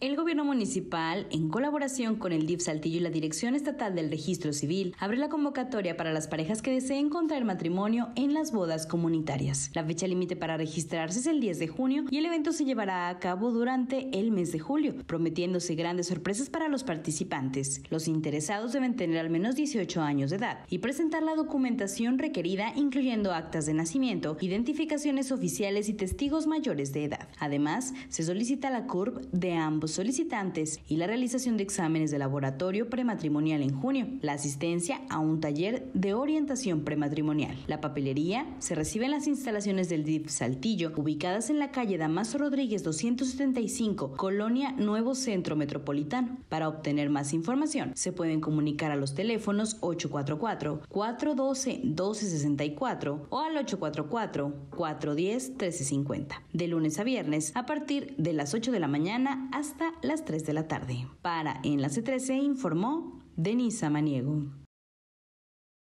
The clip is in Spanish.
El gobierno municipal, en colaboración con el DIF Saltillo y la Dirección Estatal del Registro Civil, abre la convocatoria para las parejas que deseen contraer matrimonio en las bodas comunitarias. La fecha límite para registrarse es el 10 de junio y el evento se llevará a cabo durante el mes de julio, prometiéndose grandes sorpresas para los participantes. Los interesados deben tener al menos 18 años de edad y presentar la documentación requerida incluyendo actas de nacimiento, identificaciones oficiales y testigos mayores de edad. Además, se solicita la CURP de ambos solicitantes y la realización de exámenes de laboratorio prematrimonial en junio, la asistencia a un taller de orientación prematrimonial. La papelería se recibe en las instalaciones del DIF Saltillo, ubicadas en la calle Damaso Rodríguez 275, Colonia Nuevo Centro Metropolitano. Para obtener más información, se pueden comunicar a los teléfonos 844-412-1264 o al 844-410-1350, de lunes a viernes a partir de las 8 de la mañana hasta hasta las 3 de la tarde. Para Enlace 13 informó Denisa Maniego.